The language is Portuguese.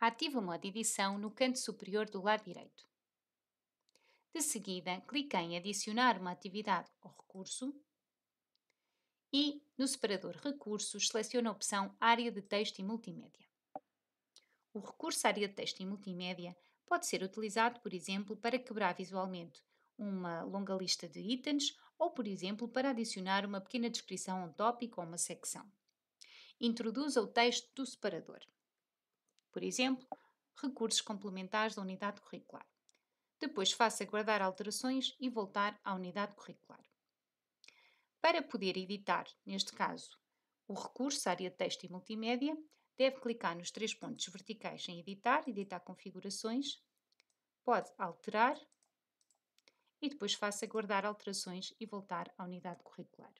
Ative o modo edição no canto superior do lado direito. De seguida, clique em adicionar uma atividade ou recurso e, no separador recursos, selecione a opção área de texto e multimédia. O recurso área de texto e multimédia pode ser utilizado, por exemplo, para quebrar visualmente uma longa lista de itens ou, por exemplo, para adicionar uma pequena descrição a um tópico ou uma secção. Introduza o texto do separador por exemplo, recursos complementares da unidade curricular. Depois faça guardar alterações e voltar à unidade curricular. Para poder editar, neste caso, o recurso, área de texto e multimédia, deve clicar nos três pontos verticais em editar, editar configurações, pode alterar e depois faça guardar alterações e voltar à unidade curricular.